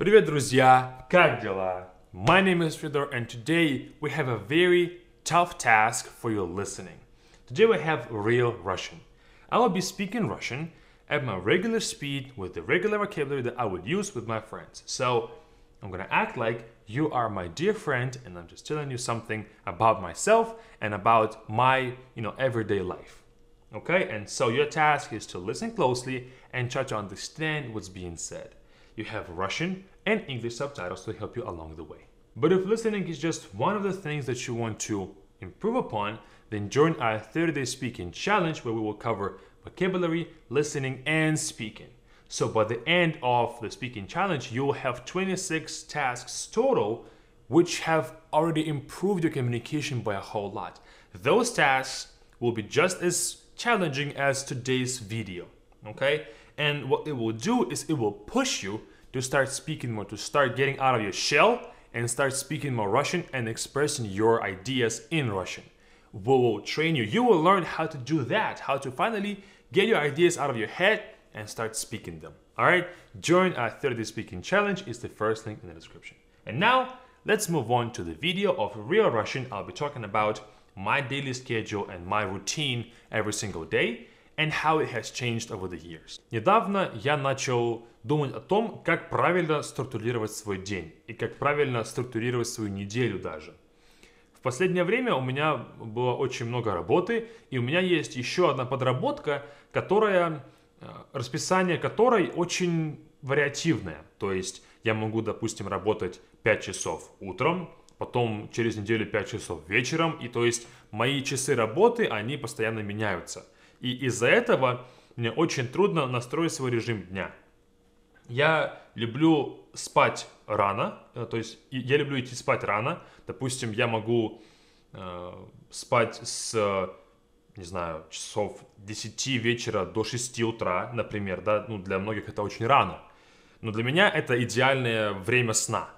Привет, друзья! Как дела? My name is Fedor and today we have a very tough task for your listening. Today we have real Russian. I will be speaking Russian at my regular speed with the regular vocabulary that I would use with my friends. So I'm gonna act like you are my dear friend and I'm just telling you something about myself and about my you know everyday life. Okay, and so your task is to listen closely and try to understand what's being said you have Russian and English subtitles to help you along the way. But if listening is just one of the things that you want to improve upon, then join our 30 day speaking challenge where we will cover vocabulary, listening, and speaking. So by the end of the speaking challenge, you'll have 26 tasks total, which have already improved your communication by a whole lot. Those tasks will be just as challenging as today's video, okay? And what it will do is it will push you to start speaking more, to start getting out of your shell and start speaking more Russian and expressing your ideas in Russian. We will train you. You will learn how to do that, how to finally get your ideas out of your head and start speaking them. All right, join our 30 speaking challenge is the first link in the description. And now let's move on to the video of real Russian. I'll be talking about my daily schedule and my routine every single day and how it has changed over the years. Недавно я начал думать о том, как правильно структурировать свой день и как правильно структурировать свою неделю даже. В последнее время у меня было очень много работы, и у меня есть еще одна подработка, которая, э, расписание которой очень вариативное. То есть я могу, допустим, работать 5 часов утром, потом через неделю 5 часов вечером, и то есть мои часы работы, они постоянно меняются – и из-за этого мне очень трудно настроить свой режим дня. Я люблю спать рано, э, то есть я люблю идти спать рано. Допустим, я могу э, спать с, не знаю, часов 10 вечера до 6 утра, например, да, ну для многих это очень рано. Но для меня это идеальное время сна.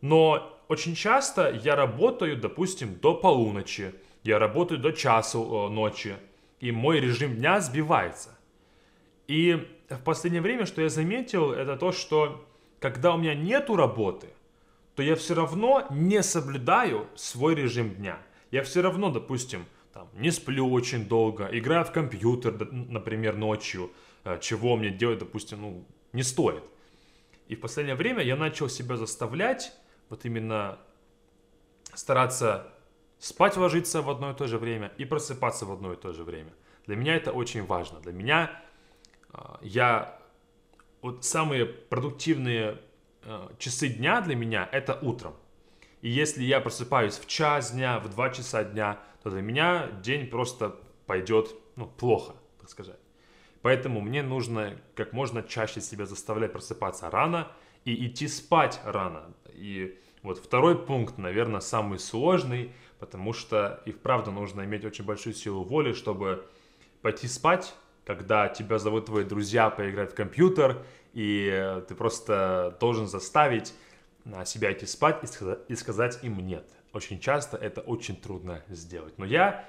Но очень часто я работаю, допустим, до полуночи, я работаю до часу э, ночи, и мой режим дня сбивается. И в последнее время, что я заметил, это то, что когда у меня нету работы, то я все равно не соблюдаю свой режим дня. Я все равно, допустим, там, не сплю очень долго, играю в компьютер, например, ночью, э, чего мне делать, допустим, ну, не стоит. И в последнее время я начал себя заставлять вот именно стараться Спать ложиться в одно и то же время и просыпаться в одно и то же время. Для меня это очень важно. Для меня а, я вот самые продуктивные а, часы дня для меня это утром. И если я просыпаюсь в час дня, в два часа дня, то для меня день просто пойдет ну, плохо, так сказать. Поэтому мне нужно как можно чаще себя заставлять просыпаться рано и идти спать рано. И вот второй пункт, наверное, самый сложный, потому что и вправду нужно иметь очень большую силу воли, чтобы пойти спать, когда тебя зовут твои друзья поиграть в компьютер, и э, ты просто должен заставить а, себя идти спать и сказать, и сказать им «нет». Очень часто это очень трудно сделать. Но я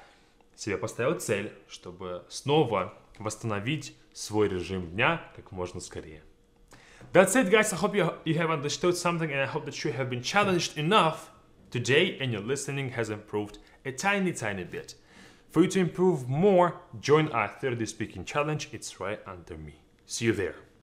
себе поставил цель, чтобы снова восстановить свой режим дня как можно скорее. That's it, guys. I hope you, you have understood something and I hope that you have been challenged enough today and your listening has improved a tiny, tiny bit. For you to improve more, join our 30 Speaking Challenge. It's right under me. See you there.